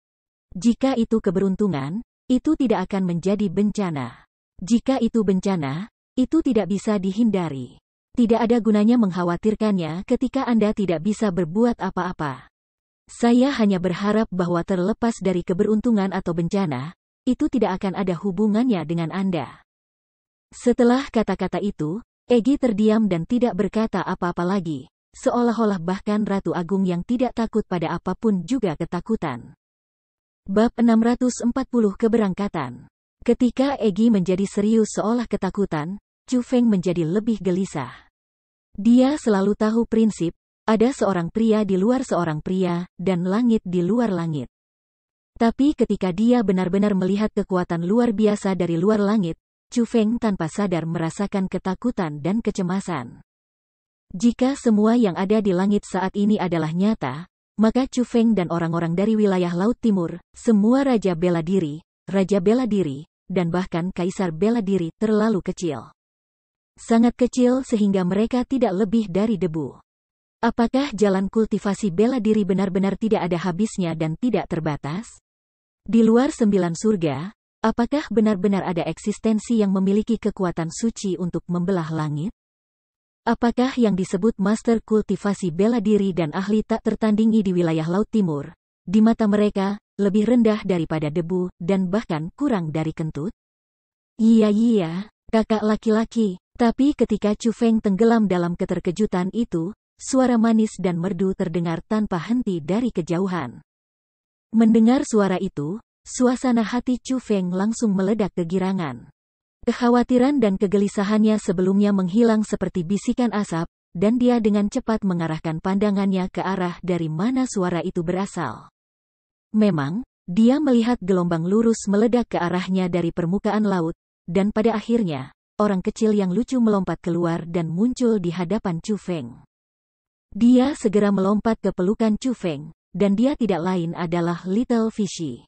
Jika itu keberuntungan, itu tidak akan menjadi bencana. Jika itu bencana, itu tidak bisa dihindari. Tidak ada gunanya mengkhawatirkannya ketika Anda tidak bisa berbuat apa-apa. Saya hanya berharap bahwa terlepas dari keberuntungan atau bencana, itu tidak akan ada hubungannya dengan Anda. Setelah kata-kata itu, Egi terdiam dan tidak berkata apa-apa lagi seolah-olah bahkan Ratu Agung yang tidak takut pada apapun juga ketakutan. Bab 640 Keberangkatan Ketika Egi menjadi serius seolah ketakutan, Chu Feng menjadi lebih gelisah. Dia selalu tahu prinsip, ada seorang pria di luar seorang pria, dan langit di luar langit. Tapi ketika dia benar-benar melihat kekuatan luar biasa dari luar langit, Chu Feng tanpa sadar merasakan ketakutan dan kecemasan. Jika semua yang ada di langit saat ini adalah nyata, maka Chu Feng dan orang-orang dari wilayah Laut Timur, semua Raja Bela Diri, Raja Bela Diri, dan bahkan Kaisar Bela Diri terlalu kecil. Sangat kecil sehingga mereka tidak lebih dari debu. Apakah jalan kultivasi bela diri benar-benar tidak ada habisnya dan tidak terbatas? Di luar sembilan surga, apakah benar-benar ada eksistensi yang memiliki kekuatan suci untuk membelah langit? Apakah yang disebut master kultivasi bela diri dan ahli tak tertandingi di wilayah Laut Timur? Di mata mereka, lebih rendah daripada debu, dan bahkan kurang dari kentut? Iya iya, kakak laki-laki. Tapi ketika Chu Feng tenggelam dalam keterkejutan itu, suara manis dan merdu terdengar tanpa henti dari kejauhan. Mendengar suara itu, suasana hati Chu Feng langsung meledak kegirangan. Kekhawatiran dan kegelisahannya sebelumnya menghilang seperti bisikan asap, dan dia dengan cepat mengarahkan pandangannya ke arah dari mana suara itu berasal. Memang, dia melihat gelombang lurus meledak ke arahnya dari permukaan laut, dan pada akhirnya, orang kecil yang lucu melompat keluar dan muncul di hadapan Chu Feng. Dia segera melompat ke pelukan Chu Feng, dan dia tidak lain adalah Little Fishy.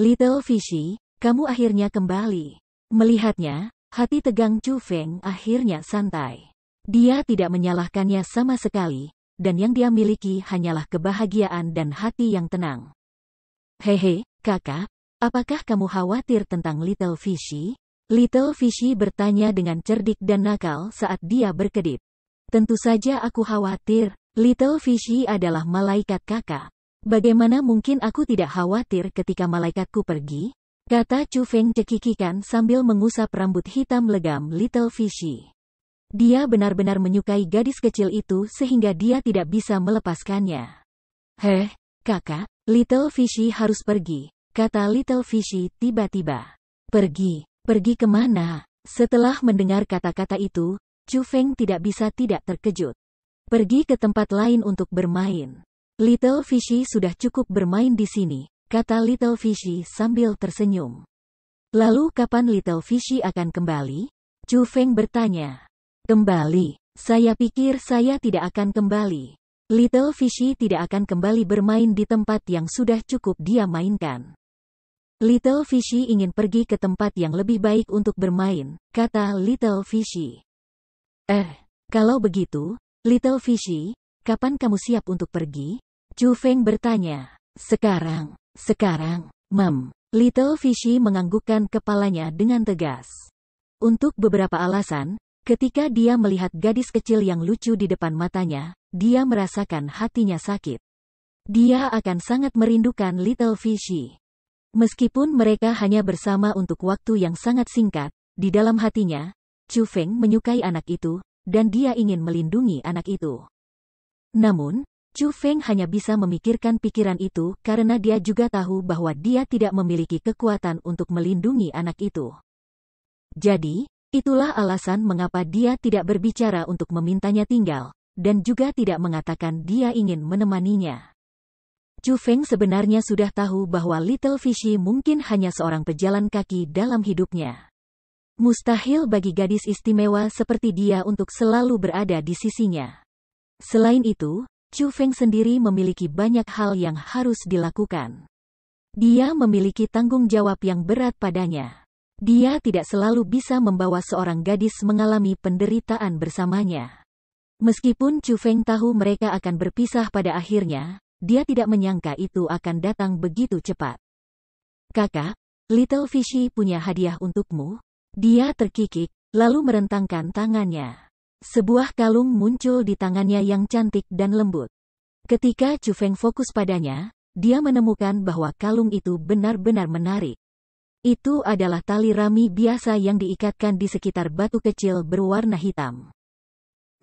Little Fishy, kamu akhirnya kembali. Melihatnya, hati tegang Chu Feng akhirnya santai. Dia tidak menyalahkannya sama sekali, dan yang dia miliki hanyalah kebahagiaan dan hati yang tenang. Hehe, kakak, apakah kamu khawatir tentang Little Fishy? Little Fishy bertanya dengan cerdik dan nakal saat dia berkedip. Tentu saja aku khawatir, Little Fishy adalah malaikat kakak. Bagaimana mungkin aku tidak khawatir ketika malaikatku pergi? Kata Chu Feng cekikikan sambil mengusap rambut hitam legam Little Fishy. Dia benar-benar menyukai gadis kecil itu sehingga dia tidak bisa melepaskannya. Heh, kakak, Little Fishy harus pergi, kata Little Fishy tiba-tiba. Pergi, pergi kemana? Setelah mendengar kata-kata itu, Chu Feng tidak bisa tidak terkejut. Pergi ke tempat lain untuk bermain. Little Fishy sudah cukup bermain di sini, kata Little Fishy sambil tersenyum. Lalu kapan Little Fishy akan kembali? Chu Feng bertanya. Kembali, saya pikir saya tidak akan kembali. Little Fishy tidak akan kembali bermain di tempat yang sudah cukup dia mainkan. Little Fishy ingin pergi ke tempat yang lebih baik untuk bermain, kata Little Fishy. Eh, kalau begitu, Little Fishy, kapan kamu siap untuk pergi? Chu Feng bertanya. Sekarang, sekarang, Mam, Little Fishy menganggukkan kepalanya dengan tegas. Untuk beberapa alasan, ketika dia melihat gadis kecil yang lucu di depan matanya, dia merasakan hatinya sakit. Dia akan sangat merindukan Little Fishy. Meskipun mereka hanya bersama untuk waktu yang sangat singkat, di dalam hatinya, Chu Feng menyukai anak itu, dan dia ingin melindungi anak itu. Namun, Chu Feng hanya bisa memikirkan pikiran itu karena dia juga tahu bahwa dia tidak memiliki kekuatan untuk melindungi anak itu. Jadi, itulah alasan mengapa dia tidak berbicara untuk memintanya tinggal, dan juga tidak mengatakan dia ingin menemaninya. Chu Feng sebenarnya sudah tahu bahwa Little Fishy mungkin hanya seorang pejalan kaki dalam hidupnya. Mustahil bagi gadis istimewa seperti dia untuk selalu berada di sisinya. Selain itu, Chu Feng sendiri memiliki banyak hal yang harus dilakukan. Dia memiliki tanggung jawab yang berat padanya. Dia tidak selalu bisa membawa seorang gadis mengalami penderitaan bersamanya. Meskipun Chu Feng tahu mereka akan berpisah pada akhirnya, dia tidak menyangka itu akan datang begitu cepat. Kakak, Little Fishy punya hadiah untukmu. Dia terkikik, lalu merentangkan tangannya. Sebuah kalung muncul di tangannya yang cantik dan lembut. Ketika Chu Feng fokus padanya, dia menemukan bahwa kalung itu benar-benar menarik. Itu adalah tali rami biasa yang diikatkan di sekitar batu kecil berwarna hitam.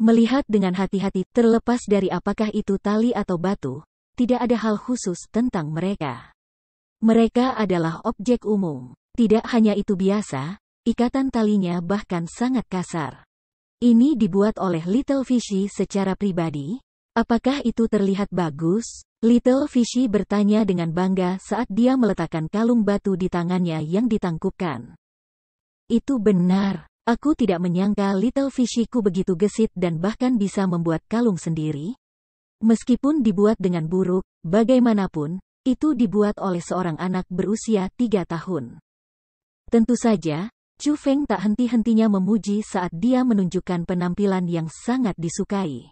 Melihat dengan hati-hati terlepas dari apakah itu tali atau batu, tidak ada hal khusus tentang mereka. Mereka adalah objek umum. Tidak hanya itu biasa, ikatan talinya bahkan sangat kasar. Ini dibuat oleh Little Fishy secara pribadi. Apakah itu terlihat bagus? Little Fishy bertanya dengan bangga saat dia meletakkan kalung batu di tangannya yang ditangkupkan. Itu benar. Aku tidak menyangka Little Fishyku begitu gesit dan bahkan bisa membuat kalung sendiri. Meskipun dibuat dengan buruk, bagaimanapun, itu dibuat oleh seorang anak berusia tiga tahun. Tentu saja, Chu Feng tak henti-hentinya memuji saat dia menunjukkan penampilan yang sangat disukai.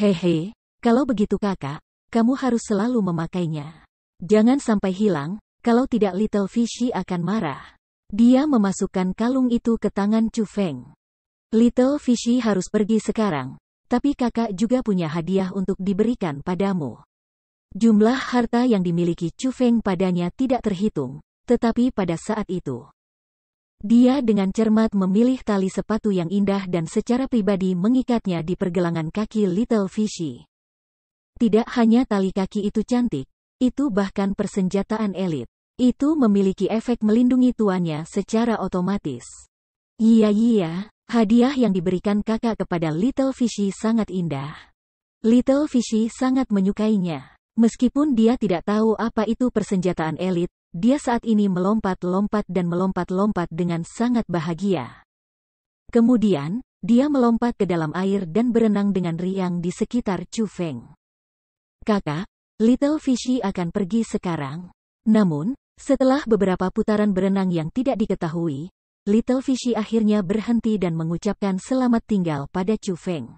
Hehe, kalau begitu kakak, kamu harus selalu memakainya. Jangan sampai hilang, kalau tidak Little Fishy akan marah. Dia memasukkan kalung itu ke tangan Chu Feng. Little Fishy harus pergi sekarang, tapi kakak juga punya hadiah untuk diberikan padamu. Jumlah harta yang dimiliki Chu Feng padanya tidak terhitung, tetapi pada saat itu, dia dengan cermat memilih tali sepatu yang indah dan secara pribadi mengikatnya di pergelangan kaki Little Fishy. Tidak hanya tali kaki itu cantik, itu bahkan persenjataan elit. Itu memiliki efek melindungi tuannya secara otomatis. Iya iya, hadiah yang diberikan kakak kepada Little Fishy sangat indah. Little Fishy sangat menyukainya. Meskipun dia tidak tahu apa itu persenjataan elit, dia saat ini melompat-lompat dan melompat-lompat dengan sangat bahagia. Kemudian, dia melompat ke dalam air dan berenang dengan riang di sekitar Chu Feng. Kakak, Little Fishy akan pergi sekarang. Namun, setelah beberapa putaran berenang yang tidak diketahui, Little Fishy akhirnya berhenti dan mengucapkan selamat tinggal pada Chu Feng.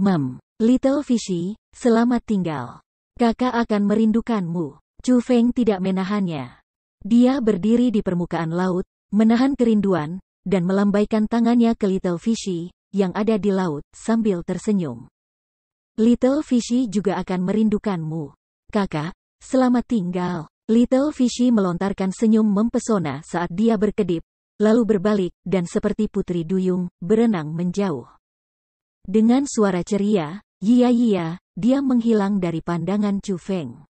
Mam, Little Fishy, selamat tinggal. Kakak akan merindukanmu. Chu Feng tidak menahannya. Dia berdiri di permukaan laut, menahan kerinduan, dan melambaikan tangannya ke Little Fishy, yang ada di laut, sambil tersenyum. Little Fishy juga akan merindukanmu. Kakak, selamat tinggal. Little Fishy melontarkan senyum mempesona saat dia berkedip, lalu berbalik, dan seperti putri duyung, berenang menjauh. Dengan suara ceria, yia-yia, dia menghilang dari pandangan Chu Feng.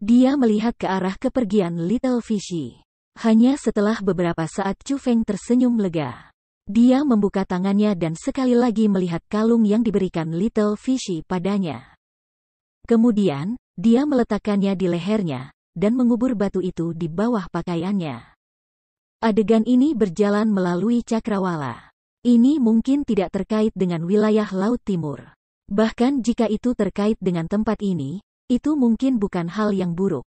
Dia melihat ke arah kepergian Little Fishy. Hanya setelah beberapa saat Chu Feng tersenyum lega. Dia membuka tangannya dan sekali lagi melihat kalung yang diberikan Little Fishy padanya. Kemudian, dia meletakkannya di lehernya, dan mengubur batu itu di bawah pakaiannya. Adegan ini berjalan melalui cakrawala. Ini mungkin tidak terkait dengan wilayah Laut Timur. Bahkan jika itu terkait dengan tempat ini, itu mungkin bukan hal yang buruk.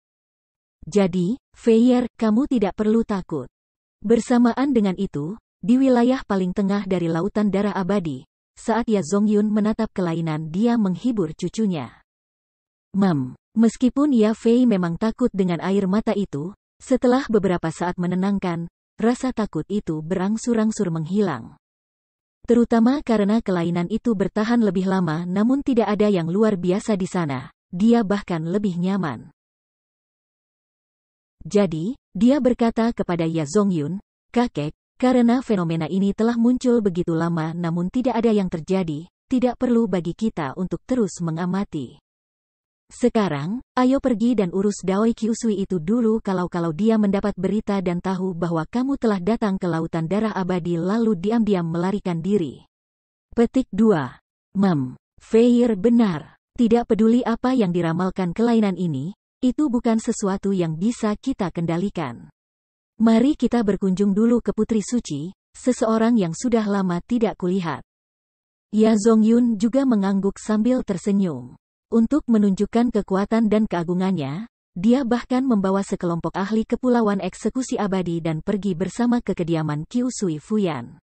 Jadi, Feyer, kamu tidak perlu takut. Bersamaan dengan itu, di wilayah paling tengah dari Lautan Darah Abadi, saat Ya Zongyun menatap kelainan dia menghibur cucunya. Mam, meskipun Ya Fei memang takut dengan air mata itu, setelah beberapa saat menenangkan, rasa takut itu berangsur-angsur menghilang. Terutama karena kelainan itu bertahan lebih lama namun tidak ada yang luar biasa di sana, dia bahkan lebih nyaman. Jadi, dia berkata kepada Ya Zongyun, kakek, karena fenomena ini telah muncul begitu lama namun tidak ada yang terjadi, tidak perlu bagi kita untuk terus mengamati. Sekarang, ayo pergi dan urus Daoi Kyusui itu dulu kalau-kalau dia mendapat berita dan tahu bahwa kamu telah datang ke Lautan Darah Abadi lalu diam-diam melarikan diri. Petik 2. Mem. Feir benar. Tidak peduli apa yang diramalkan kelainan ini, itu bukan sesuatu yang bisa kita kendalikan. Mari kita berkunjung dulu ke Putri Suci, seseorang yang sudah lama tidak kulihat. Ya Zongyun juga mengangguk sambil tersenyum. Untuk menunjukkan kekuatan dan keagungannya, dia bahkan membawa sekelompok ahli kepulauan eksekusi abadi dan pergi bersama ke kediaman Kyu Sui Fuyan.